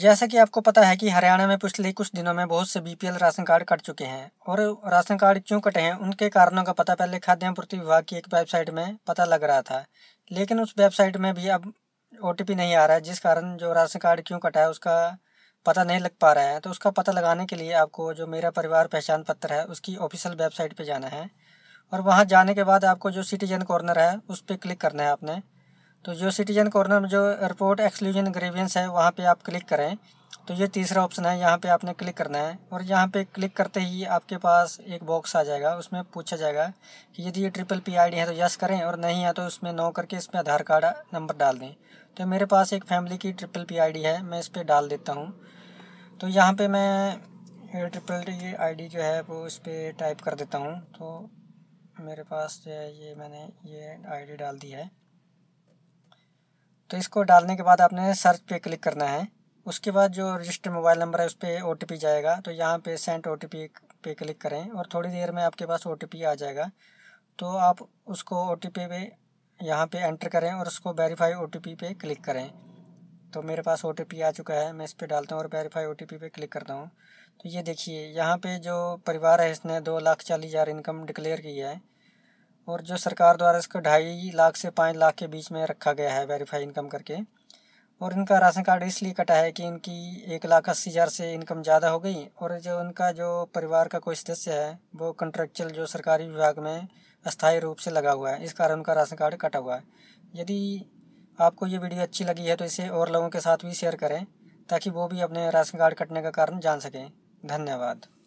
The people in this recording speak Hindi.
जैसा कि आपको पता है कि हरियाणा में पिछले कुछ दिनों में बहुत से बीपीएल राशन कार्ड कट चुके हैं और राशन कार्ड क्यों कटे हैं उनके कारणों का पता पहले खाद्य आपूर्ति विभाग की एक वेबसाइट में पता लग रहा था लेकिन उस वेबसाइट में भी अब ओ नहीं आ रहा है जिस कारण जो राशन कार्ड क्यों कटा है उसका पता नहीं लग पा रहा है तो उसका पता लगाने के लिए आपको जो मेरा परिवार पहचान पत्र है उसकी ऑफिशियल वेबसाइट पर जाना है और वहाँ जाने के बाद आपको जो सिटीजन कॉर्नर है उस पर क्लिक करना है आपने तो जो सिटीजन कॉर्नर में जो एयरपोर्ट एक्सक्लूजन ग्रेवियंस है वहाँ पे आप क्लिक करें तो ये तीसरा ऑप्शन है यहाँ पे आपने क्लिक करना है और यहाँ पे क्लिक करते ही आपके पास एक बॉक्स आ जाएगा उसमें पूछा जाएगा कि यदि ये ट्रिपल पी आई डी है तो यस करें और नहीं है तो उसमें नो करके इसमें आधार कार्ड नंबर डाल दें तो मेरे पास एक फैमिली की ट्रिपल पी आई डी है मैं इस पर डाल देता हूँ तो यहाँ पर मैं ट्रिपल आई डी जो है वो इस पर टाइप कर देता हूँ तो मेरे पास जो है ये मैंने ये आई डी डाल दी है तो इसको डालने के बाद आपने सर्च पे क्लिक करना है उसके बाद जो रजिस्टर्ड मोबाइल नंबर है उस पर ओ जाएगा तो यहाँ पे सेंट ओ पे क्लिक करें और थोड़ी देर में आपके पास ओ आ जाएगा तो आप उसको ओ टी पे यहाँ पे एंटर करें और उसको वेरीफाई ओ पे क्लिक करें तो मेरे पास ओ आ चुका है मैं इस पर डालता हूँ और वेरीफाई ओ पे क्लिक करता हूँ तो ये देखिए यहाँ पे जो परिवार है इसने दो लाख चालीस हज़ार इनकम डिक्लेयर की है और जो सरकार द्वारा इसको ढाई लाख से पाँच लाख के बीच में रखा गया है वेरीफाई इनकम करके और इनका राशन कार्ड इसलिए कटा है कि इनकी एक लाख अस्सी हज़ार से इनकम ज़्यादा हो गई और जो उनका जो परिवार का कोई सदस्य है वो कंट्रेक्चुअल जो सरकारी विभाग में अस्थायी रूप से लगा हुआ है इस कारण उनका राशन कार्ड कटा हुआ है यदि आपको ये वीडियो अच्छी लगी है तो इसे और लोगों के साथ भी शेयर करें ताकि वो भी अपने राशन कार्ड कटने का कारण जान सकें धन्यवाद